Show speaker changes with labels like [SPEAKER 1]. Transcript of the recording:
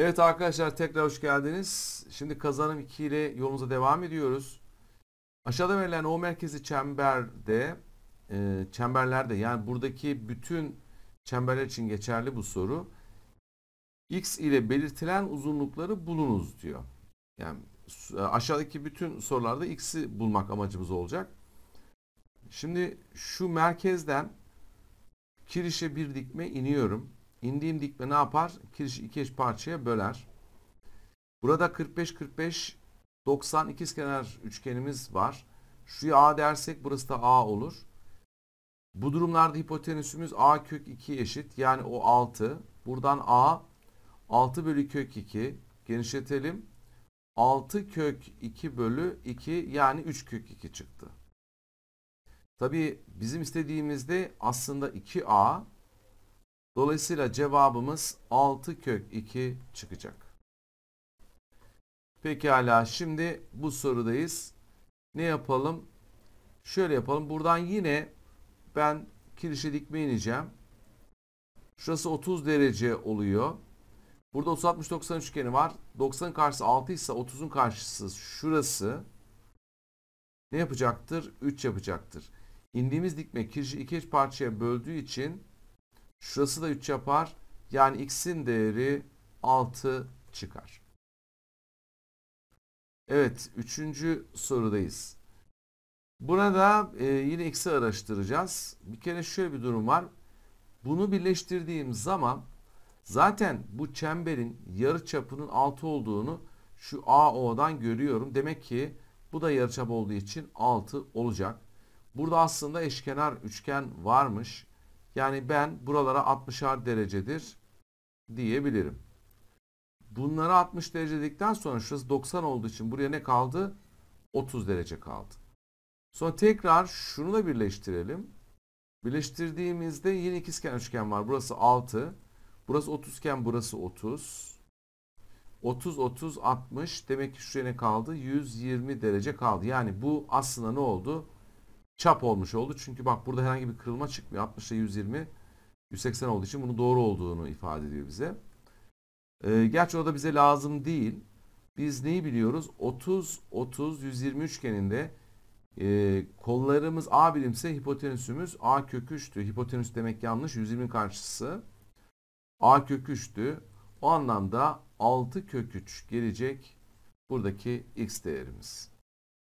[SPEAKER 1] Evet arkadaşlar tekrar hoş geldiniz. Şimdi kazanım 2 ile yolumuza devam ediyoruz. Aşağıda verilen o merkezi çemberde e, çemberlerde yani buradaki bütün çemberler için geçerli bu soru. X ile belirtilen uzunlukları bulunuz diyor. Yani e, aşağıdaki bütün sorularda X'i bulmak amacımız olacak. Şimdi şu merkezden kirişe bir dikme iniyorum. İndiğim dikme ne yapar? Kirişi iki eş parçaya böler. Burada 45 45 90 ikizkenar üçgenimiz var. Şuraya A dersek burası da A olur. Bu durumlarda hipotenüsümüz A kök 2 eşit. Yani o 6. Buradan A 6 bölü kök 2 genişletelim. 6 kök 2 bölü 2 yani 3 kök 2 çıktı. Tabi bizim istediğimizde aslında 2A Dolayısıyla cevabımız 6 kök 2 çıkacak. Pekala şimdi bu sorudayız. Ne yapalım? Şöyle yapalım. Buradan yine ben kirişe dikme ineceğim. Şurası 30 derece oluyor. Burada 30-60-90 üçgeni var. 90'ın karşısı 6 ise 30'un karşısı şurası. Ne yapacaktır? 3 yapacaktır. İndiğimiz dikme kirişi iki parçaya böldüğü için Şurası da 3 yapar. Yani x'in değeri 6 çıkar. Evet, üçüncü sorudayız. Burada e, yine x'i araştıracağız. Bir kere şöyle bir durum var. Bunu birleştirdiğim zaman zaten bu çemberin yarı çapının 6 olduğunu şu AO'dan görüyorum. Demek ki bu da yarıçap olduğu için 6 olacak. Burada aslında eşkenar üçgen varmış. Yani ben buralara 60'ar derecedir diyebilirim. Bunlara 60 derece dedikten sonra şurası 90 olduğu için buraya ne kaldı? 30 derece kaldı. Sonra tekrar şunu da birleştirelim. Birleştirdiğimizde yine ikizkenar üçgen var. Burası 6. Burası 30 iken burası 30. 30, 30, 60. Demek ki şuraya ne kaldı? 120 derece kaldı. Yani bu aslında ne oldu? çap olmuş oldu. Çünkü bak burada herhangi bir kırılma çıkmıyor. 60 ile 120 180 olduğu için bunun doğru olduğunu ifade ediyor bize. Ee, gerçi o da bize lazım değil. Biz neyi biliyoruz? 30 30 120 üçgeninde e, kollarımız A birimse hipotenüsümüz A kök 3'tü. Hipotenüs demek yanlış. 120 karşısı A kök 3'tü. O anlamda 6 kök 3 gelecek buradaki x değerimiz.